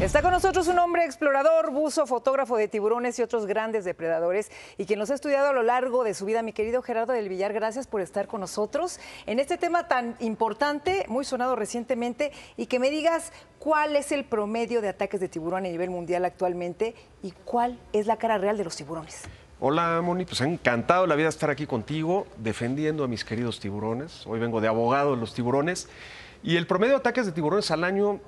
Está con nosotros un hombre explorador, buzo, fotógrafo de tiburones y otros grandes depredadores y quien nos ha estudiado a lo largo de su vida. Mi querido Gerardo del Villar, gracias por estar con nosotros en este tema tan importante, muy sonado recientemente, y que me digas cuál es el promedio de ataques de tiburón a nivel mundial actualmente y cuál es la cara real de los tiburones. Hola, Moni, pues encantado la vida estar aquí contigo, defendiendo a mis queridos tiburones. Hoy vengo de abogado de los tiburones. Y el promedio de ataques de tiburones al año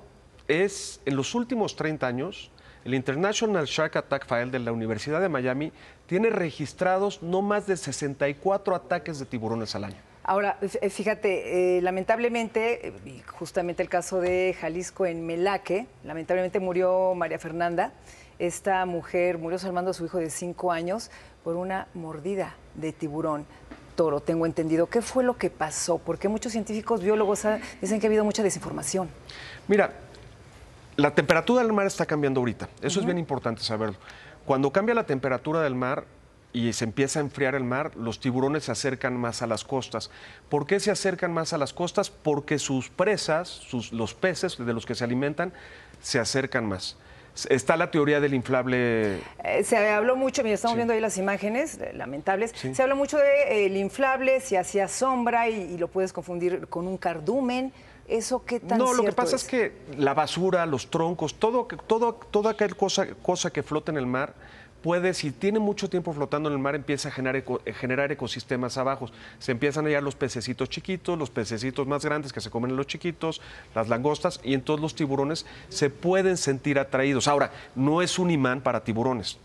es, en los últimos 30 años, el International Shark Attack File de la Universidad de Miami tiene registrados no más de 64 ataques de tiburones al año. Ahora, fíjate, eh, lamentablemente, justamente el caso de Jalisco en Melaque, lamentablemente murió María Fernanda. Esta mujer murió salvando a su hijo de 5 años por una mordida de tiburón toro, tengo entendido. ¿Qué fue lo que pasó? Porque muchos científicos, biólogos ah, dicen que ha habido mucha desinformación. Mira, la temperatura del mar está cambiando ahorita. Eso es bien importante saberlo. Cuando cambia la temperatura del mar y se empieza a enfriar el mar, los tiburones se acercan más a las costas. ¿Por qué se acercan más a las costas? Porque sus presas, sus, los peces de los que se alimentan, se acercan más. Está la teoría del inflable. Eh, se habló mucho, mira, estamos viendo ahí las imágenes eh, lamentables. Se habló mucho del de, eh, el inflable, si hacía sombra y lo puedes confundir con un cardumen. ¿Eso qué tan No, lo que pasa es? que la basura, los troncos, todo, todo, toda aquella cosa, cosa que flota en el mar puede, si tiene mucho tiempo flotando en el mar, empieza a eh, generar, ecosistemas abajo. Se empiezan a hallar los pececitos chiquitos, los pececitos más grandes que se comen los chiquitos, las langostas, y entonces los tiburones se pueden sentir atraídos. Ahora, no es un imán para tiburones.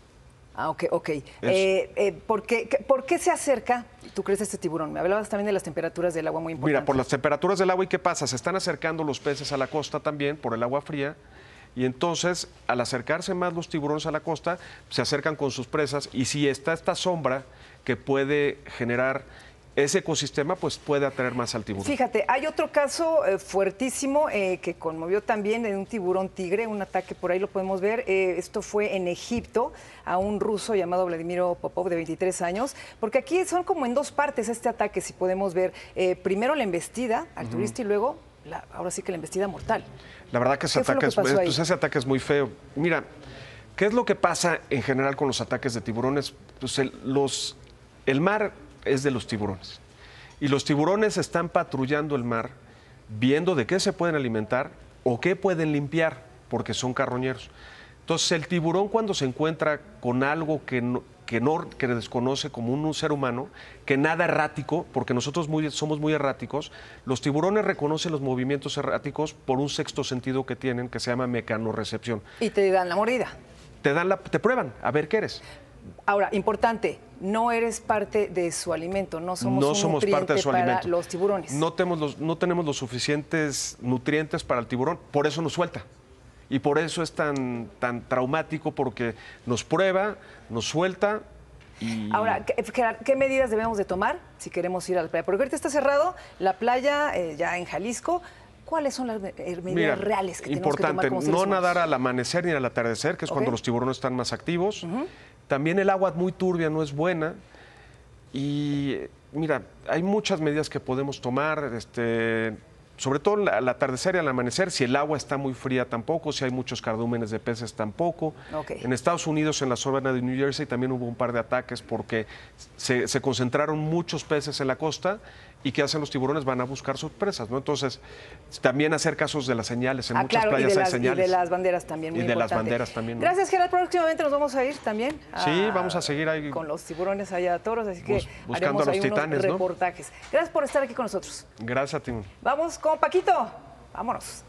Ah, ok, ok. Eh, eh, ¿por, qué, se acerca, tú crees, este tiburón? Me hablabas también de las temperaturas del agua muy importante. Mira, por las temperaturas del agua, ¿y qué pasa? Se están acercando los peces a la costa también por el agua fría. Y entonces, al acercarse más los tiburones a la costa, se acercan con sus presas y si está esta sombra que puede generar ese ecosistema pues puede atraer más al tiburón. Fíjate, hay otro caso eh, fuertísimo eh, que conmovió también en un tiburón tigre, un ataque por ahí lo podemos ver. Eh, esto fue en Egipto a un ruso llamado Vladimiro Popov de 23 años, porque aquí son como en dos partes este ataque, si podemos ver. primero la embestida al turista y luego ahora sí que la embestida mortal. La verdad que, pues, ese ataque, es, muy feo. Mira, ¿qué es lo que pasa en general con los ataques de tiburones? Pues los, el mar es de los tiburones. Y los tiburones están patrullando el mar, viendo de qué se pueden alimentar o qué pueden limpiar, porque son carroñeros. Entonces el tiburón cuando se encuentra con algo que, que, no, que desconoce como un, ser humano, que nada errático, porque nosotros muy, somos muy erráticos, los tiburones reconocen los movimientos erráticos por un sexto sentido que tienen que se llama mecanorrecepción. Y te dan la mordida. Te, dan la, te prueban a ver qué eres. Ahora, importante, no eres parte de su alimento, no somos, parte de su alimento. los tiburones. No tenemos los, no tenemos los suficientes nutrientes para el tiburón, por eso nos suelta. Y por eso es tan, tan traumático, porque nos prueba, nos suelta, Ahora, ¿qué, medidas debemos de tomar si queremos ir a la playa? Porque ahorita está cerrado la playa eh, ya en Jalisco. ¿Cuáles son las eh, medidas reales que tenemos que tomar? Importante, no nadar al amanecer ni al atardecer, que es cuando los tiburones están más activos. También el agua muy turbia no es buena. Y mira, hay muchas medidas que podemos tomar, este, sobre todo al atardecer y al amanecer, si el agua está muy fría tampoco, si hay muchos cardúmenes de peces tampoco. En Estados Unidos, en la zona de New Jersey, también hubo un par de ataques porque se concentraron muchos peces en la costa ¿Y qué hacen los tiburones? Van a buscar sorpresas, ¿no? Entonces, también hacer casos de las señales. En ah, muchas playas hay señales. Y de las banderas también. Muy y de las banderas también. Gracias, Gerard. Próximamente nos vamos a ir también. sí, vamos a seguir ahí. Con los tiburones allá a toros, así que buscando a los titanes, reportajes. Gracias por estar aquí con nosotros. Gracias a ti. Vamos con Paquito. Vámonos.